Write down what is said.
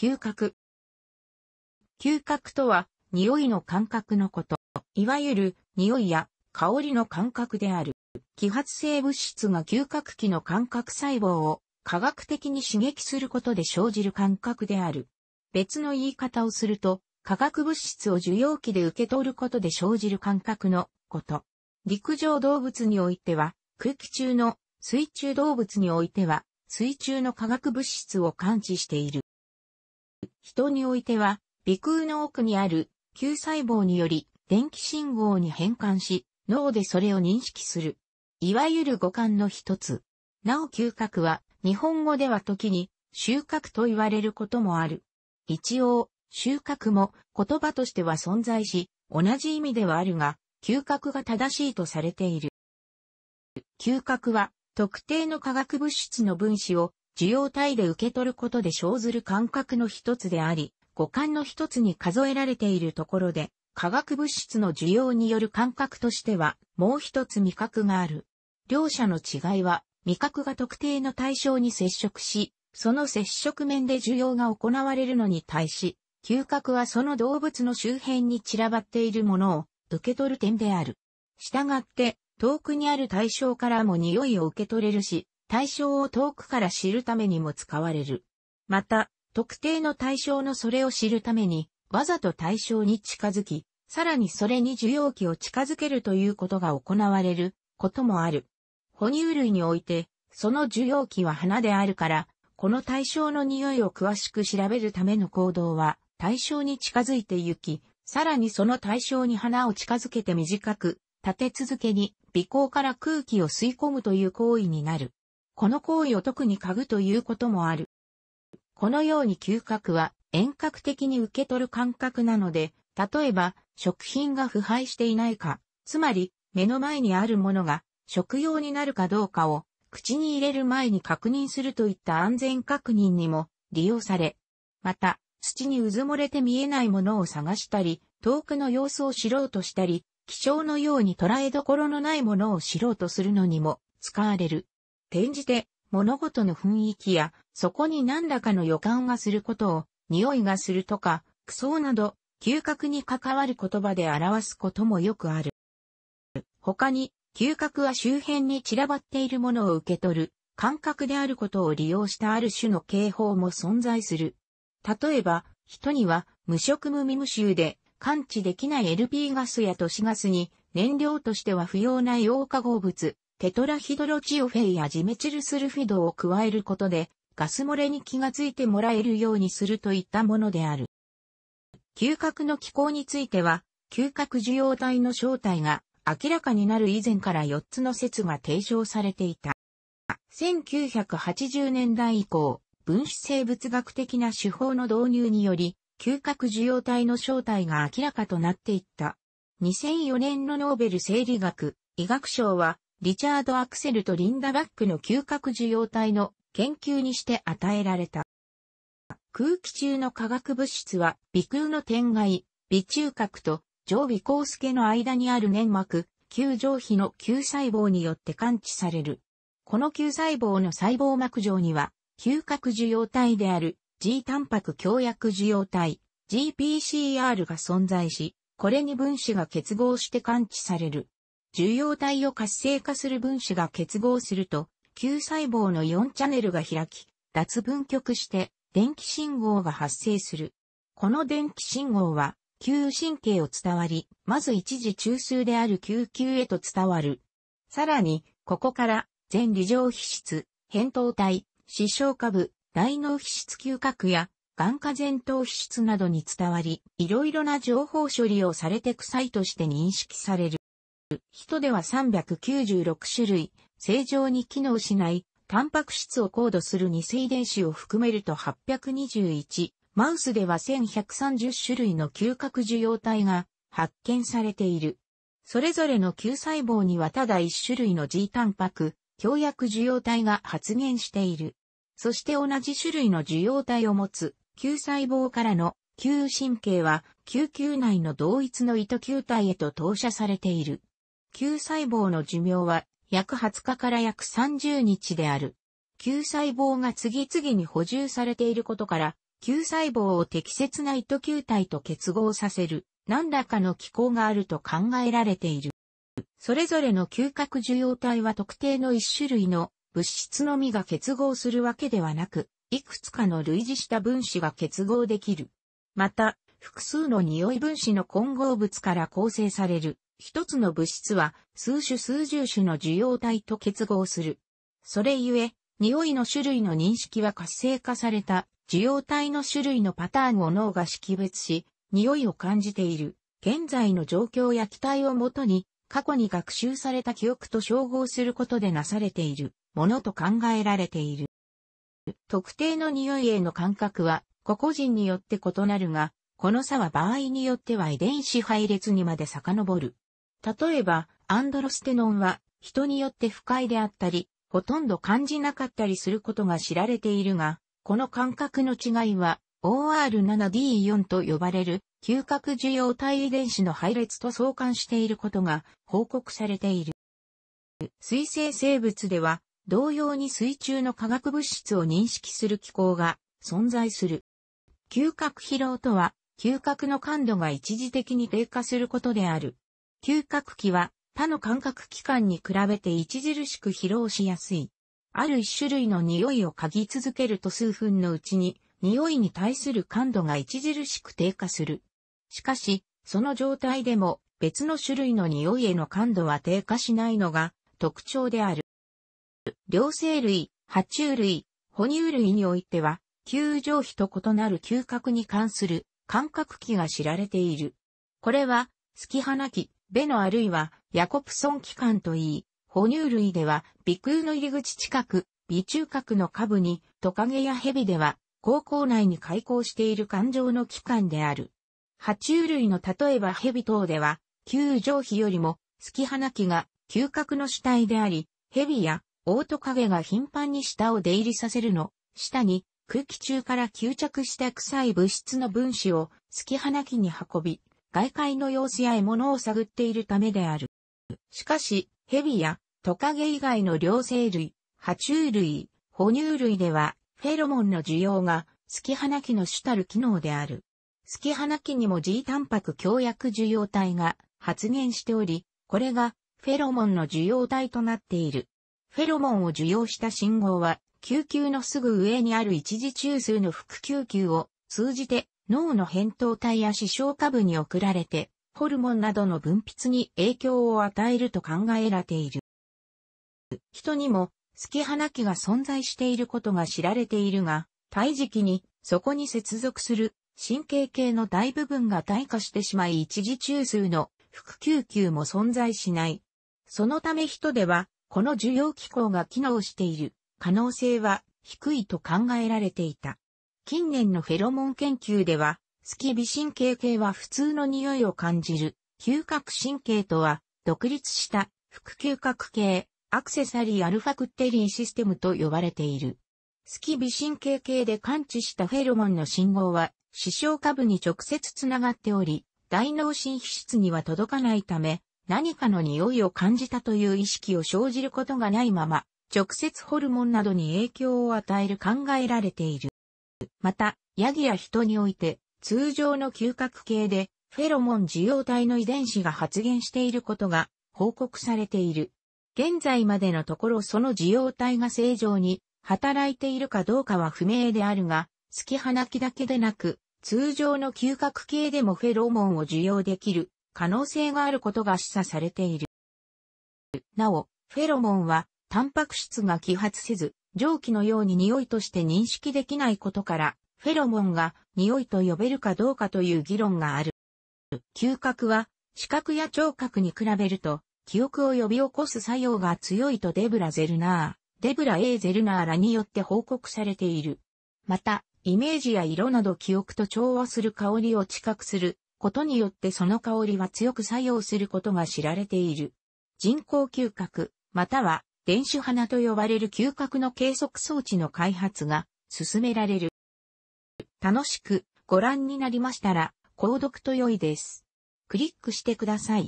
嗅覚。嗅覚とは、匂いの感覚のこと。いわゆる、匂いや香りの感覚である。揮発性物質が嗅覚器の感覚細胞を科学的に刺激することで生じる感覚である。別の言い方をすると、化学物質を受容器で受け取ることで生じる感覚のこと。陸上動物においては、空気中の、水中動物においては、水中の化学物質を感知している。人においては、鼻腔の奥にある、球細胞により、電気信号に変換し、脳でそれを認識する。いわゆる五感の一つ。なお嗅覚は、日本語では時に、収穫と言われることもある。一応、収穫も言葉としては存在し、同じ意味ではあるが、嗅覚が正しいとされている。嗅覚は、特定の化学物質の分子を受容体で受け取ることで生ずる感覚の一つであり、五感の一つに数えられているところで、化学物質の需要による感覚としては、もう一つ味覚がある。両者の違いは、味覚が特定の対象に接触し、その接触面で需要が行われるのに対し、嗅覚はその動物の周辺に散らばっているものを受け取る点である。したがって、遠くにある対象からも匂いを受け取れるし、対象を遠くから知るためにも使われる。また、特定の対象のそれを知るために、わざと対象に近づき、さらにそれに受容器を近づけるということが行われることもある。哺乳類において、その受容器は花であるから、この対象の匂いを詳しく調べるための行動は、対象に近づいて行き、さらにその対象に花を近づけて短く、立て続けに、鼻孔から空気を吸い込むという行為になる。この行為を特に嗅ぐということもある。このように嗅覚は遠隔的に受け取る感覚なので、例えば食品が腐敗していないか、つまり目の前にあるものが食用になるかどうかを口に入れる前に確認するといった安全確認にも利用され、また土にうずもれて見えないものを探したり、遠くの様子を知ろうとしたり、気象のように捉えどころのないものを知ろうとするのにも使われる。転じて物事の雰囲気やそこに何らかの予感がすることを匂いがするとか、苦想など嗅覚に関わる言葉で表すこともよくある。他に嗅覚は周辺に散らばっているものを受け取る感覚であることを利用したある種の警報も存在する。例えば、人には無色無味無臭で感知できない LP ガスや都市ガスに燃料としては不要な溶化合物、テトラヒドロチオフェイやジメチルスルフィドを加えることで、ガス漏れに気がついてもらえるようにするといったものである。嗅覚の機構については、嗅覚受容体の正体が明らかになる以前から4つの説が提唱されていた。1980年代以降、分子生物学的な手法の導入により、嗅覚受容体の正体が明らかとなっていった。2004年のノーベル生理学、医学賞は、リチャード・アクセルとリンダ・バックの嗅覚受容体の研究にして与えられた。空気中の化学物質は、微空の天外、微中核と上微光介の間にある粘膜、球上皮の球細胞によって感知される。この球細胞の細胞膜上には、嗅覚受容体である G タンパク強薬受容体 GPCR が存在し、これに分子が結合して感知される。受容体を活性化する分子が結合すると、Q 細胞の4チャンネルが開き、脱分極して電気信号が発生する。この電気信号は、旧神経を伝わり、まず一時中枢である救球へと伝わる。さらに、ここから、前理上皮質、扁桃体、視床下部、大脳皮質嗅覚や、眼科前頭皮質などに伝わり、いろいろな情報処理をされて臭いとして認識される。人では396種類、正常に機能しない、タンパク質を高度する二水遺伝子を含めると821、マウスでは1130種類の嗅覚受容体が発見されている。それぞれの嗅細胞にはただ1種類の G タンパク、強薬受容体が発現している。そして同じ種類の受容体を持つ嗅細胞からの嗅神経は、嗅球内の同一の糸球体へと投射されている。球細胞の寿命は約20日から約30日である。球細胞が次々に補充されていることから、球細胞を適切な糸球体と結合させる何らかの機構があると考えられている。それぞれの嗅覚受容体は特定の一種類の物質のみが結合するわけではなく、いくつかの類似した分子が結合できる。また、複数の匂い分子の混合物から構成される一つの物質は数種数十種の受容体と結合する。それゆえ、匂いの種類の認識は活性化された受容体の種類のパターンを脳が識別し、匂いを感じている。現在の状況や期待をもとに、過去に学習された記憶と照合することでなされているものと考えられている。特定の匂いへの感覚は、個々人によって異なるが、この差は場合によっては遺伝子配列にまで遡る。例えば、アンドロステノンは人によって不快であったり、ほとんど感じなかったりすることが知られているが、この感覚の違いは OR7D4 と呼ばれる嗅覚受容体遺伝子の配列と相関していることが報告されている。水生生物では同様に水中の化学物質を認識する機構が存在する。嗅覚疲労とは嗅覚の感度が一時的に低下することである。嗅覚器は他の感覚器官に比べて著しく疲労しやすい。ある一種類の匂いを嗅ぎ続けると数分のうちに匂いに対する感度が著しく低下する。しかし、その状態でも別の種類の匂いへの感度は低下しないのが特徴である。両生類、爬虫類、哺乳類においては、球状皮と異なる嗅覚に関する感覚器が知られている。これは、スキハナ器、ベノあるいはヤコプソン器官といい、哺乳類では鼻腔の入り口近く、鼻中核の下部にトカゲやヘビでは口腔内に開口している感情の器官である。爬虫類の例えばヘビ等では、球上皮よりも、スキ花器が嗅覚の主体であり、ヘビやオオトカゲが頻繁に舌を出入りさせるの、舌に空気中から吸着した臭い物質の分子をスキ花器に運び、外界の様子や獲物を探っているためである。しかし、蛇やトカゲ以外の両生類、爬虫類、哺乳類では、フェロモンの需要が、スキハナキの主たる機能である。スキハナキにも G タンパク強薬受容体が発現しており、これがフェロモンの受容体となっている。フェロモンを受容した信号は、救急のすぐ上にある一時中枢の副救急を通じて脳の扁桃体や視床下部に送られて、ホルモンなどの分泌に影響を与えると考えられている。人にも、スきハナが存在していることが知られているが、胎児期に、そこに接続する神経系の大部分が退化してしまい一時中枢の副救急も存在しない。そのため人では、この受容機構が機能している可能性は低いと考えられていた。近年のフェロモン研究では、スキビ神経系は普通の匂いを感じる、嗅覚神経とは、独立した、副嗅覚系、アクセサリーアルファクッテリーシステムと呼ばれている。スキビ神経系で感知したフェロモンの信号は、視床下部に直接つながっており、大脳神秘質には届かないため、何かの匂いを感じたという意識を生じることがないまま、直接ホルモンなどに影響を与える考えられている。また、ヤギや人において、通常の嗅覚系で、フェロモン受容体の遺伝子が発現していることが報告されている。現在までのところその受容体が正常に働いているかどうかは不明であるが、突き放きだけでなく、通常の嗅覚系でもフェロモンを受容できる可能性があることが示唆されている。なお、フェロモンは、タンパク質が揮発せず、蒸気のように匂いとして認識できないことから、フェロモンが匂いと呼べるかどうかという議論がある。嗅覚は視覚や聴覚に比べると記憶を呼び起こす作用が強いとデブラ・ゼルナー、デブラ・エーゼルナーらによって報告されている。また、イメージや色など記憶と調和する香りを知覚することによってその香りは強く作用することが知られている。人工嗅覚、または電子花と呼ばれる嗅覚の計測装置の開発が進められる。楽しくご覧になりましたら、購読と良いです。クリックしてください。